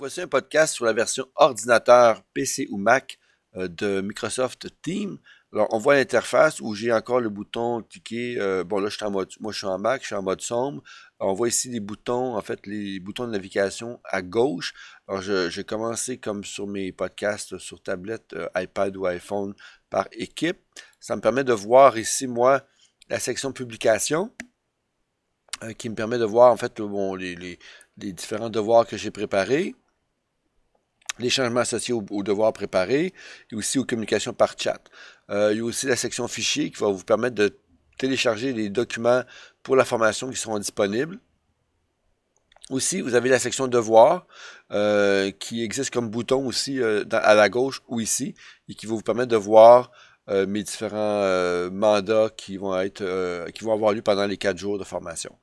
voici un podcast sur la version ordinateur PC ou Mac euh, de Microsoft Teams. Alors, on voit l'interface où j'ai encore le bouton cliquer. Euh, bon, là, je suis en mode, moi, je suis en Mac, je suis en mode sombre. on voit ici les boutons, en fait, les boutons de navigation à gauche. Alors, j'ai commencé comme sur mes podcasts sur tablette, euh, iPad ou iPhone par équipe. Ça me permet de voir ici, moi, la section publication qui me permet de voir, en fait, bon, les différents devoirs que j'ai préparés les changements associés aux, devoirs préparés et aussi aux communications par chat. Euh, il y a aussi la section fichiers qui va vous permettre de télécharger les documents pour la formation qui seront disponibles. Aussi, vous avez la section devoirs euh, qui existe comme bouton aussi euh, à la gauche ou ici et qui va vous permettre de voir mes différents mandats qui vont, être, qui vont avoir lieu pendant les quatre jours de formation.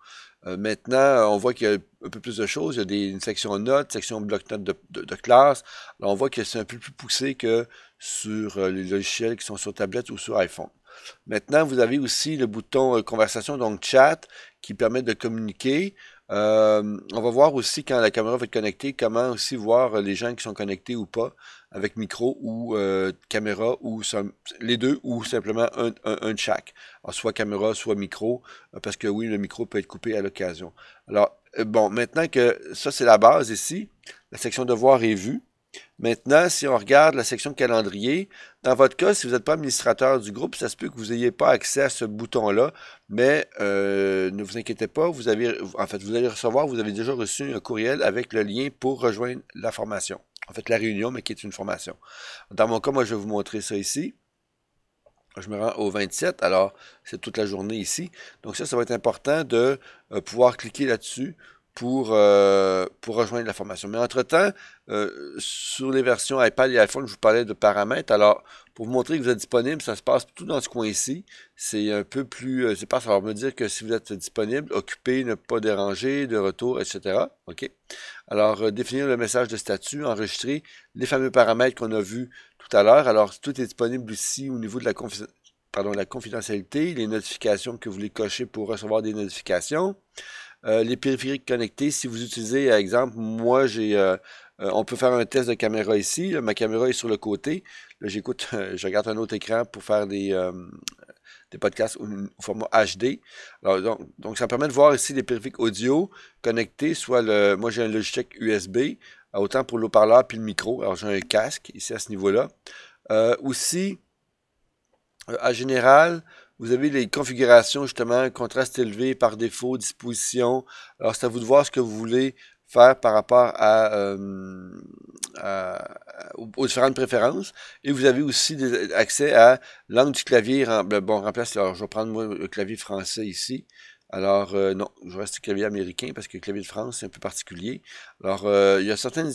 Euh, maintenant, euh, on voit qu'il y a un peu plus de choses. Il y a des, une section notes, section bloc-notes de, classe. on voit que c'est un peu plus poussé que sur euh, les logiciels qui sont sur tablette ou sur iPhone. Maintenant, vous avez aussi le bouton conversation, donc chat, qui permet de communiquer. Euh, on va voir aussi quand la caméra va être connectée, comment aussi voir les gens qui sont connectés ou pas avec micro ou euh, caméra ou les deux ou simplement un, un, chaque. soit caméra, soit micro, euh, parce que oui, le micro peut être coupé à l'occasion. Alors, bon, maintenant que ça c'est la base ici, la section de voir est vue. Maintenant, si on regarde la section calendrier, dans votre cas, si vous n'êtes pas administrateur du groupe, ça se peut que vous n'ayez pas accès à ce bouton-là, mais euh, ne vous inquiétez pas, vous avez, en fait, vous allez recevoir, vous avez déjà reçu un courriel avec le lien pour rejoindre la formation. En fait, la réunion, mais qui est une formation. Dans mon cas, moi, je vais vous montrer ça ici. Je me rends au 27, alors c'est toute la journée ici. Donc ça, ça va être important de euh, pouvoir cliquer là-dessus pour, euh, pour rejoindre la formation. Mais entre-temps, euh, sur les versions iPad et iPhone, je vous parlais de paramètres. Alors, pour vous montrer que vous êtes disponible, ça se passe tout dans ce coin-ci. C'est un peu plus euh, c'est pas Ça me dire que si vous êtes disponible, occupé, ne pas déranger, de retour, etc. OK? Alors, euh, définir le message de statut, enregistrer les fameux paramètres qu'on a vus tout à l'heure. Alors, tout est disponible ici au niveau de la pardon, la confidentialité, les notifications que vous voulez cocher pour recevoir des notifications. Euh, les périphériques connectés, si vous utilisez, par euh, exemple, moi, j'ai, euh, on peut faire un test de caméra ici. ma caméra est sur le côté. Là, j'écoute, je regarde un autre écran pour faire des, podcasts au, format HD. donc, ça permet de voir ici les périphériques audio connectés, soit le, moi, j'ai un Logitech USB, autant pour le parleur puis le micro. Alors, j'ai un casque ici à ce niveau-là. aussi, à général, vous avez les configurations, justement, contraste élevé, par défaut, disposition. Alors, c'est à vous de voir ce que vous voulez faire par rapport à, euh, aux différentes préférences. Et vous avez aussi des, accès à langue du clavier. Ben, bon, remplace, alors je vais prendre moi, le clavier français ici. Alors, euh, non, je reste clavier américain parce que le clavier de France, c'est un peu particulier. Alors, euh, il y a certaines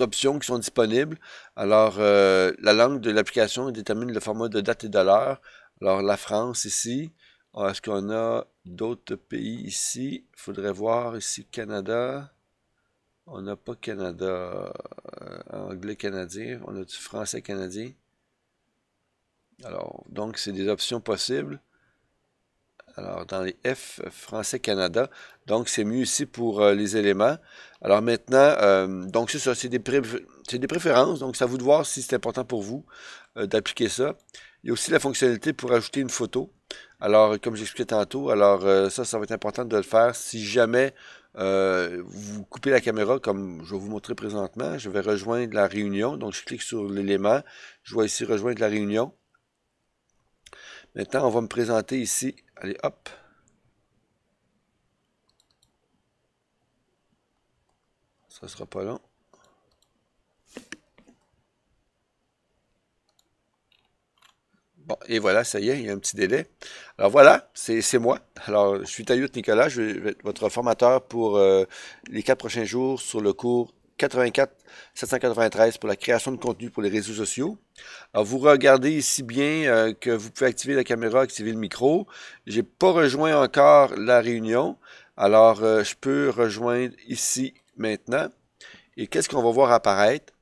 options qui sont disponibles. Alors, la langue de l'application détermine le format de date et de l'heure. Alors, la France ici. Est-ce qu'on a d'autres pays ici? Il faudrait voir ici Canada. On n'a pas Canada. Euh, anglais canadien. On a du français canadien. Alors, donc, c'est des options possibles. Alors, dans les F, Français Canada. Donc, c'est mieux ici pour euh, les éléments. Alors maintenant, euh, donc c'est ça, c'est des, préférences. Donc, ça à vous de voir si c'est important pour vous euh, d'appliquer ça. Il y a aussi la fonctionnalité pour ajouter une photo. Alors, comme j'expliquais tantôt, alors ça, ça va être important de le faire si jamais vous coupez la caméra, comme je vais vous montrer présentement. Je vais rejoindre la réunion. Donc, je clique sur l'élément. Je vois ici rejoindre la réunion. Maintenant, on va me présenter ici. Allez, hop. Ça sera pas long. Bon, et voilà, ça y est, il y a un petit délai. Alors voilà, c'est moi. Alors, je suis Tayout Nicolas, je vais être votre formateur pour euh, les quatre prochains jours sur le cours 84 793 pour la création de contenu pour les réseaux sociaux. vous regardez ici bien euh, que vous pouvez activer la caméra, activer le micro. Je n'ai pas rejoint encore la réunion. Alors, euh, je peux rejoindre ici maintenant. Et qu'est-ce qu'on va voir apparaître?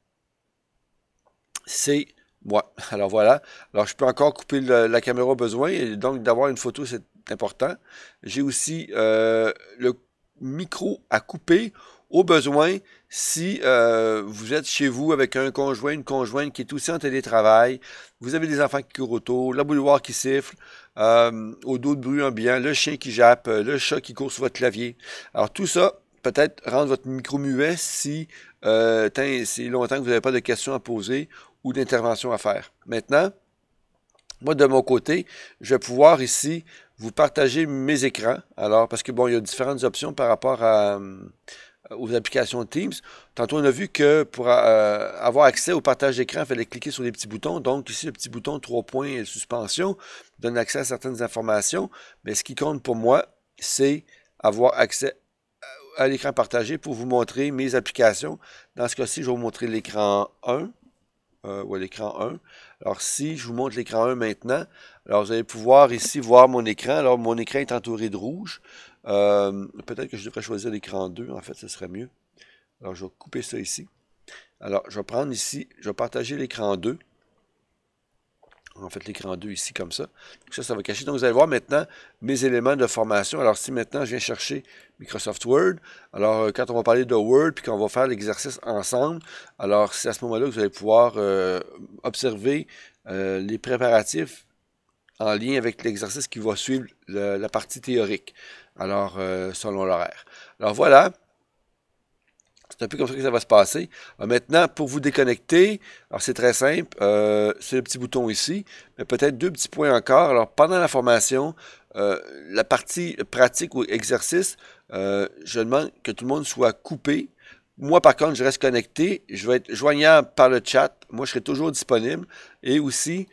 C'est moi. Alors, voilà. Alors, je peux encore couper la caméra au besoin. Et donc, d'avoir une photo, c'est important. J'ai aussi euh, le micro à couper au besoin, si euh, vous êtes chez vous avec un conjoint, une conjointe qui est aussi en télétravail, vous avez des enfants qui courent autour, la bouilloire qui siffle, euh, au dos de bruit ambiant, le chien qui jappe, euh, le chat qui court sur votre clavier. Alors tout ça, peut-être rendre votre micro muet si c'est longtemps que vous n'avez pas de questions à poser ou d'intervention à faire. Maintenant, moi, de mon côté, je vais pouvoir ici vous partager mes écrans. Alors, parce que bon, il y a différentes options par rapport à, hum, euh, aux applications Teams. Tantôt, on a vu que pour euh, avoir accès au partage d'écran, il fallait cliquer sur les petits boutons. Donc, ici, le petit bouton trois points et suspension donne accès à certaines informations. Mais ce qui compte pour moi, c'est avoir accès à l'écran partagé pour vous montrer mes applications. Dans ce cas-ci, je vais vous montrer l'écran 1. Euh, ou l'écran 1. Alors, si je vous montre l'écran 1 maintenant, alors vous allez pouvoir ici voir mon écran. Alors, mon écran est entouré de rouge. Euh, peut-être que je devrais choisir l'écran 2, en fait, ce serait mieux. Alors, je vais couper ça ici. Alors, je vais prendre ici, je vais partager l'écran 2. En fait, l'écran 2 ici, comme ça. Donc, ça, ça va cacher. Donc, vous allez voir maintenant mes éléments de formation. Alors, si maintenant, je viens chercher Microsoft Word, alors, euh, quand on va parler de Word, puis qu'on va faire l'exercice ensemble, alors, c'est à ce moment-là que vous allez pouvoir euh, observer les préparatifs en lien avec l'exercice qui va suivre la partie théorique alors euh, selon l'horaire. Alors voilà, c'est un peu comme ça que ça va se passer. maintenant, pour vous déconnecter, alors c'est très simple, euh, c'est le petit bouton ici, mais peut-être deux petits points encore. Alors pendant la formation, euh, la partie pratique ou exercice, je demande que tout le monde soit coupé. Moi, par contre, je reste connecté. Je vais être joignable par le chat. Moi, je serai toujours disponible. Et aussi,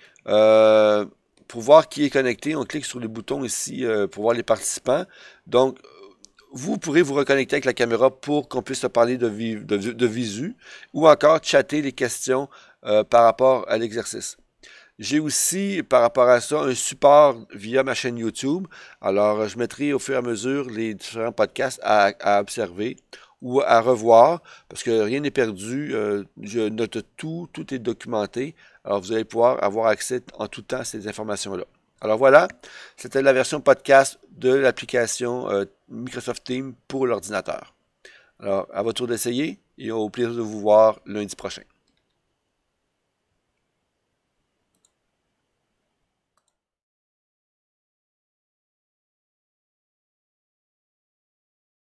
pour voir qui est connecté, on clique sur le bouton ici euh, pour voir les participants. Donc, vous pourrez vous reconnecter avec la caméra pour qu'on puisse parler de, visu ou encore chatter les questions euh, par rapport à l'exercice. J'ai aussi, par rapport à ça, un support via ma chaîne YouTube. Alors, je mettrai au fur et à mesure les différents podcasts à observer ou à revoir, parce que rien n'est perdu. Euh, je note tout, tout est documenté. Alors, vous allez pouvoir avoir accès en tout temps à ces informations-là. Alors voilà, c'était la version podcast de l'application euh, Microsoft Teams pour l'ordinateur. Alors, à votre tour d'essayer et au plaisir de vous voir lundi prochain.